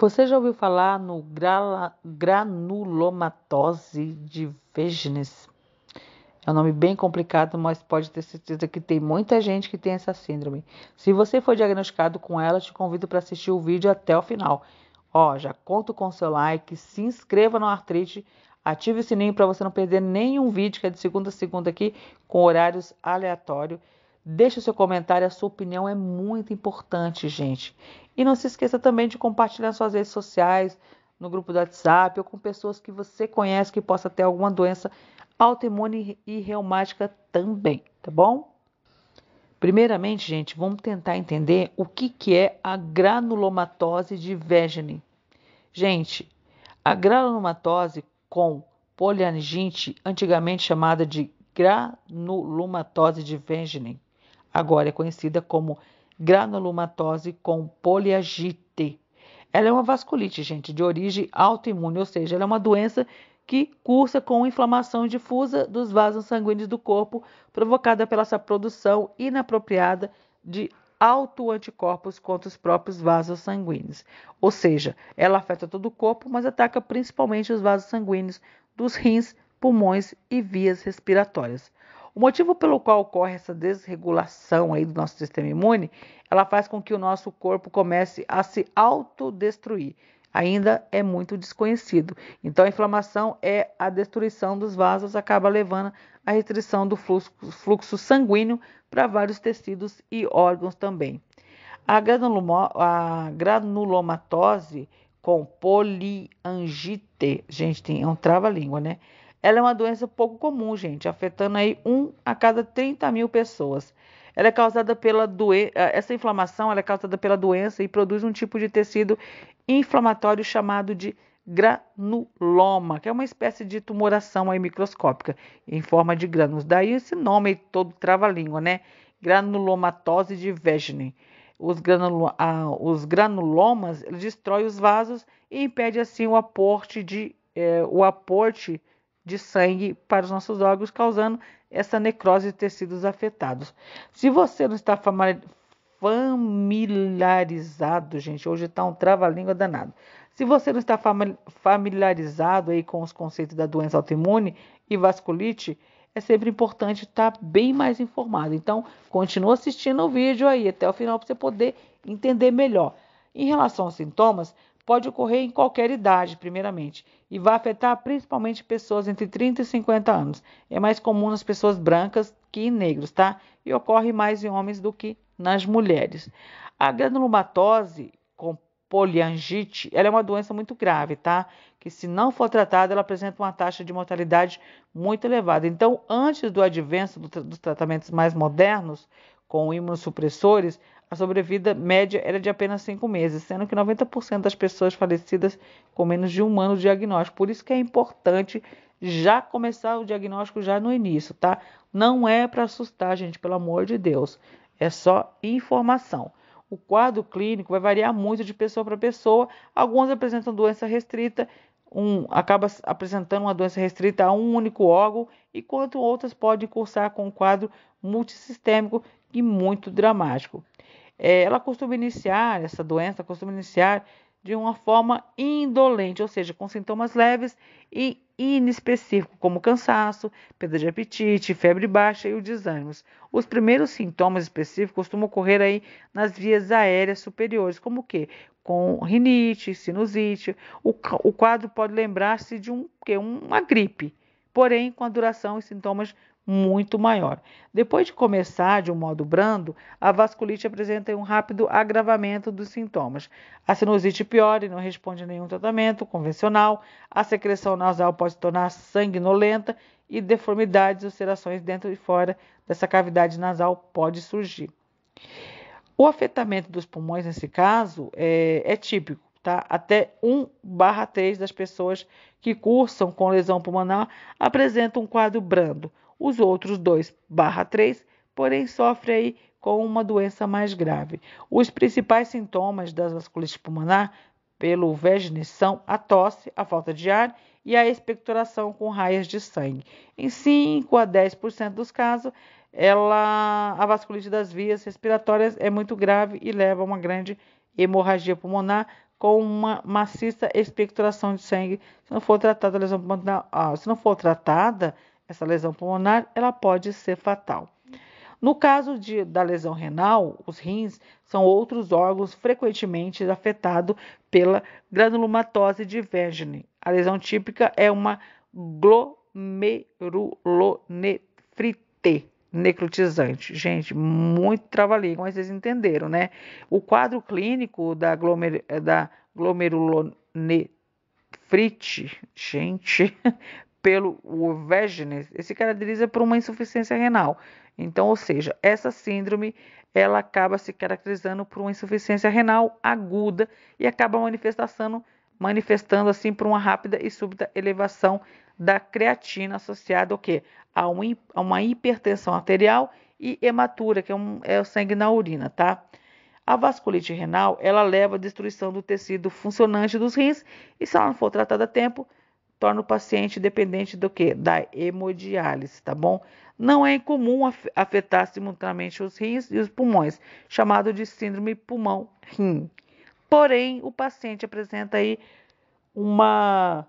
Você já ouviu falar no granulomatose de Wegener? É um nome bem complicado, mas pode ter certeza que tem muita gente que tem essa síndrome. Se você for diagnosticado com ela, te convido para assistir o vídeo até o final. Ó, já conto com seu like, se inscreva no Artrite, ative o sininho para você não perder nenhum vídeo que é de segunda a segunda aqui com horários aleatórios. Deixe o seu comentário, a sua opinião é muito importante, gente. E não se esqueça também de compartilhar suas redes sociais, no grupo do WhatsApp ou com pessoas que você conhece que possa ter alguma doença autoimune e reumática também, tá bom? Primeiramente, gente, vamos tentar entender o que, que é a granulomatose de Wegener. Gente, a granulomatose com polianigite, antigamente chamada de granulomatose de Wegener, agora é conhecida como granulomatose com poliagite. Ela é uma vasculite, gente, de origem autoimune, ou seja, ela é uma doença que cursa com inflamação difusa dos vasos sanguíneos do corpo, provocada pela sua produção inapropriada de autoanticorpos contra os próprios vasos sanguíneos. Ou seja, ela afeta todo o corpo, mas ataca principalmente os vasos sanguíneos dos rins, pulmões e vias respiratórias. O motivo pelo qual ocorre essa desregulação aí do nosso sistema imune, ela faz com que o nosso corpo comece a se autodestruir. Ainda é muito desconhecido. Então, a inflamação é a destruição dos vasos, acaba levando à restrição do fluxo, fluxo sanguíneo para vários tecidos e órgãos também. A, granuloma, a granulomatose com poliangite, gente, tem é um trava-língua, né? Ela é uma doença pouco comum, gente, afetando aí 1 a cada 30 mil pessoas. Ela é causada pela doença. Eh, essa inflamação é causada pela doença e produz um tipo de tecido inflamatório chamado de granuloma, que é uma espécie de tumoração aí microscópica em forma de grânulos. Daí esse nome todo trava-língua, né? Granulomatose de Vegene. Os, ah, os granulomas destrói os vasos e impede assim o aporte de eh, o aporte de sangue para os nossos órgãos, causando essa necrose de tecidos afetados. Se você não está familiarizado, gente, hoje está um trava-língua danado. Se você não está familiarizado aí com os conceitos da doença autoimune e vasculite, é sempre importante estar tá bem mais informado. Então, continue assistindo o vídeo aí até o final para você poder entender melhor. Em relação aos sintomas, pode ocorrer em qualquer idade, primeiramente, e vai afetar principalmente pessoas entre 30 e 50 anos. É mais comum nas pessoas brancas que em negros, tá? E ocorre mais em homens do que nas mulheres. A granulomatose com poliangite, ela é uma doença muito grave, tá? Que se não for tratada, ela apresenta uma taxa de mortalidade muito elevada. Então, antes do advento dos tratamentos mais modernos, com imunossupressores, a sobrevida média era de apenas cinco meses, sendo que 90% das pessoas falecidas com menos de um ano de diagnóstico. Por isso que é importante já começar o diagnóstico já no início, tá? Não é para assustar, gente, pelo amor de Deus. É só informação. O quadro clínico vai variar muito de pessoa para pessoa. Alguns apresentam doença restrita, um acaba apresentando uma doença restrita a um único órgão, enquanto outras podem cursar com um quadro multissistêmico e muito dramático é, ela costuma iniciar, essa doença costuma iniciar de uma forma indolente, ou seja, com sintomas leves e inespecíficos como cansaço, perda de apetite, febre baixa e o desânimo. Os primeiros sintomas específicos costumam ocorrer aí nas vias aéreas superiores, como o quê? Com rinite, sinusite. O, o quadro pode lembrar-se de um, que, uma gripe, porém com a duração e sintomas muito maior. Depois de começar de um modo brando, a vasculite apresenta um rápido agravamento dos sintomas. A sinusite piora e não responde a nenhum tratamento convencional. A secreção nasal pode se tornar sanguinolenta e deformidades, ulcerações dentro e fora dessa cavidade nasal pode surgir. O afetamento dos pulmões, nesse caso, é, é típico. Tá? Até 1 barra 3 das pessoas que cursam com lesão pulmonar apresentam um quadro brando. Os outros 2 barra 3, porém, sofrem aí com uma doença mais grave. Os principais sintomas da vasculite pulmonar pelo VEGNIS são a tosse, a falta de ar e a expectoração com raias de sangue. Em 5 a 10% dos casos, ela, a vasculite das vias respiratórias é muito grave e leva a uma grande hemorragia pulmonar com uma maciça expectoração de sangue se não for tratada a lesão pulmonar, ah, se não for tratada essa lesão pulmonar ela pode ser fatal. No caso de, da lesão renal, os rins são outros órgãos frequentemente afetados pela granulomatose de Wegener. A lesão típica é uma glomerulonefrite necrotizante. Gente, muito trabalhinho, mas vocês entenderam, né? O quadro clínico da, glomer, da glomerulonefrite, gente, pelo Wegener se caracteriza por uma insuficiência renal. Então, ou seja, essa síndrome ela acaba se caracterizando por uma insuficiência renal aguda e acaba manifestando, manifestando assim por uma rápida e súbita elevação da creatina associada ao quê? A, um, a uma hipertensão arterial e hematura, que é, um, é o sangue na urina, tá? A vasculite renal, ela leva à destruição do tecido funcionante dos rins e se ela não for tratada a tempo, torna o paciente dependente do que? Da hemodiálise, tá bom? Não é incomum afetar simultaneamente os rins e os pulmões, chamado de síndrome pulmão-rim. Porém, o paciente apresenta aí uma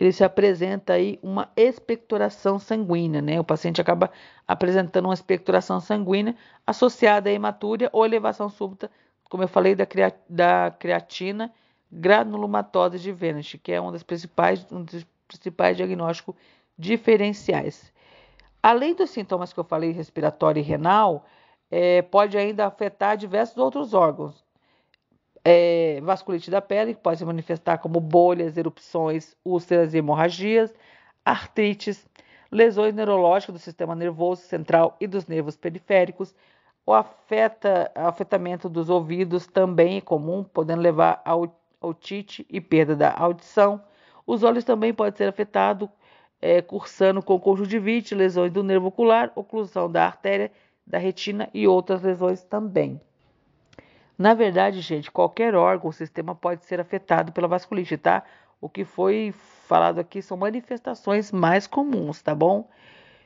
ele se apresenta aí uma expectoração sanguínea, né? O paciente acaba apresentando uma expectoração sanguínea associada à hematúria ou elevação súbita, como eu falei, da, creatina granulomatose de vênus, que é um dos principais, um dos principais diagnósticos diferenciais. Além dos sintomas que eu falei, respiratório e renal, é, pode ainda afetar diversos outros órgãos. É, vasculite da pele, que pode se manifestar como bolhas, erupções, úlceras e hemorragias, artrites, lesões neurológicas do sistema nervoso central e dos nervos periféricos, o afeta, afetamento dos ouvidos também é comum, podendo levar ao otite e perda da audição. Os olhos também podem ser afetados é, cursando com conjuntivite, lesões do nervo ocular, oclusão da artéria, da retina e outras lesões também. Na verdade, gente, qualquer órgão ou sistema pode ser afetado pela vasculite, tá? O que foi falado aqui são manifestações mais comuns, tá bom?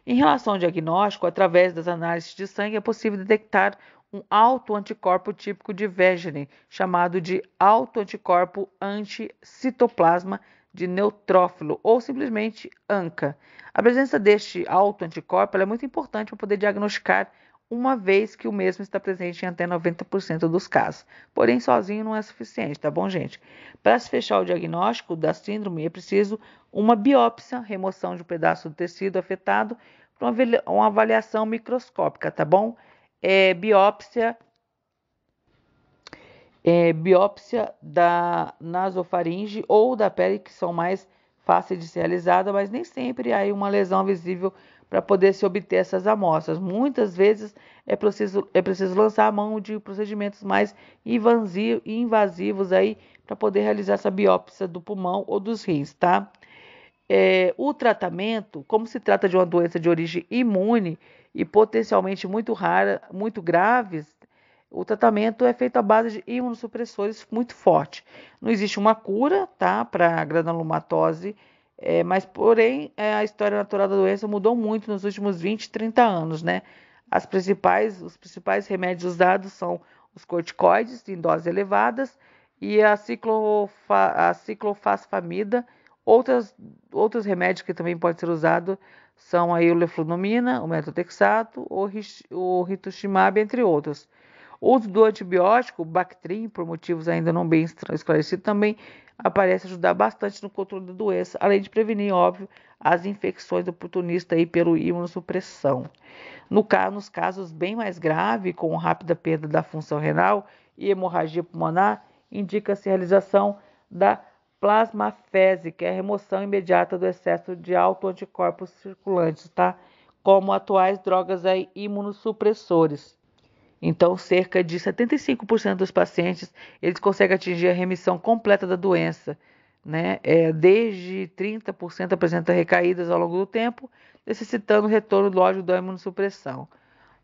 Em relação ao diagnóstico, através das análises de sangue é possível detectar um autoanticorpo típico de Wegener, chamado de autoanticorpo anticitoplasma de neutrófilo ou simplesmente ANCA. A presença deste autoanticorpo é muito importante para poder diagnosticar uma vez que o mesmo está presente em até 90% dos casos. Porém, sozinho não é suficiente, tá bom, gente? Para se fechar o diagnóstico da síndrome, é preciso uma biópsia, remoção de um pedaço do tecido afetado, para uma avaliação microscópica, tá bom? é, biópsia é, biópsia da nasofaringe ou da pele que são mais fáceis de ser realizada, mas nem sempre há uma lesão visível para poder se obter essas amostras. Muitas vezes é preciso, é preciso lançar a mão de procedimentos mais invasivos aí para poder realizar essa biópsia do pulmão ou dos rins, tá? É, o tratamento, como se trata de uma doença de origem imune, e potencialmente muito raras, muito graves, o tratamento é feito à base de imunossupressores muito forte. Não existe uma cura, tá, para granulomatose, é, mas porém é, a história natural da doença mudou muito nos últimos 20, 30 anos, né? As principais, os principais remédios usados são os corticoides em doses elevadas e a, ciclofa, a ciclofosfamida, outras, outros remédios que também podem ser usados são o leflunomina, o metotrexato ou o rituximab, entre outros. Uso do antibiótico, o Bactrim, por motivos ainda não bem esclarecidos, também aparece ajudar bastante no controle da doença, além de prevenir, óbvio, as infecções oportunistas aí pelo imunossupressão. No caso, nos casos bem mais graves, com rápida perda da função renal e hemorragia pulmonar, indica-se a realização da plasmafese, que é a remoção imediata do excesso de autoanticorpos circulantes, tá? Como atuais drogas aí, imunossupressores. Então, cerca de 75% dos pacientes eles conseguem atingir a remissão completa da doença, né? É, desde 30% apresenta recaídas ao longo do tempo, necessitando retorno lógico da imunossupressão.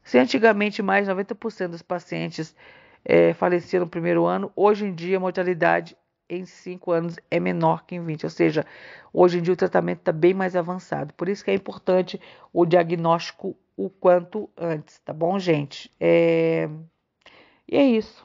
Se antigamente mais 90% dos pacientes é, faleciam no primeiro ano, hoje em dia a mortalidade em 5 anos é menor que em 20. Ou seja, hoje em dia o tratamento está bem mais avançado. Por isso que é importante o diagnóstico o quanto antes, tá bom, gente? É... E é isso.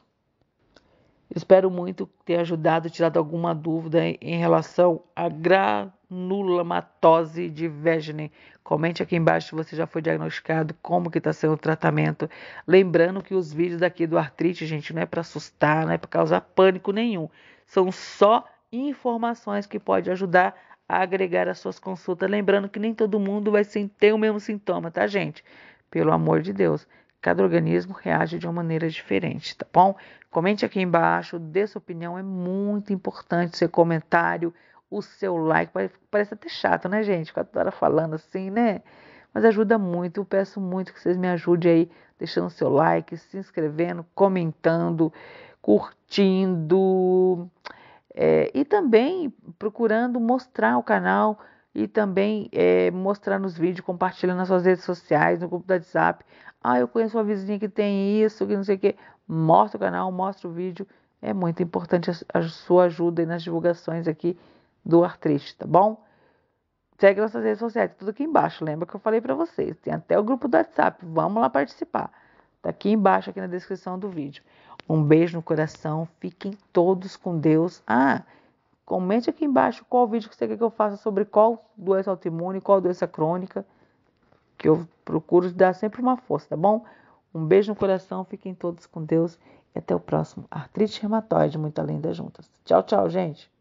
Espero muito ter ajudado, tirado alguma dúvida em relação à granulomatose de Wegener. Comente aqui embaixo se você já foi diagnosticado, como que está sendo o tratamento. Lembrando que os vídeos daqui do artrite, gente, não é para assustar, não é para causar pânico nenhum. São só informações que pode ajudar a agregar as suas consultas. Lembrando que nem todo mundo vai ter o mesmo sintoma, tá, gente? Pelo amor de Deus, cada organismo reage de uma maneira diferente, tá bom? Comente aqui embaixo, dê sua opinião, é muito importante o seu comentário, o seu like. Parece até chato, né, gente? Ficar toda hora falando assim, né? Mas ajuda muito, eu peço muito que vocês me ajudem aí, deixando seu like, se inscrevendo, comentando curtindo é, e também procurando mostrar o canal e também é, mostrar nos vídeos, compartilhando nas suas redes sociais, no grupo do WhatsApp. Ah, eu conheço uma vizinha que tem isso, que não sei o que Mostra o canal, mostra o vídeo. É muito importante a, sua ajuda nas divulgações aqui do artista tá bom? Segue nossas redes sociais, tudo aqui embaixo. Lembra que eu falei para vocês? Tem até o grupo do WhatsApp. Vamos lá participar. Tá aqui embaixo, aqui na descrição do vídeo. Um beijo no coração. Fiquem todos com Deus. Ah, comente aqui embaixo qual vídeo que você quer que eu faça sobre qual doença autoimune, qual doença crônica. Que eu procuro dar sempre uma força, tá bom? Um beijo no coração. Fiquem todos com Deus. E até o próximo Artrite Reumatoide, muito além das juntas. Tchau, tchau, gente.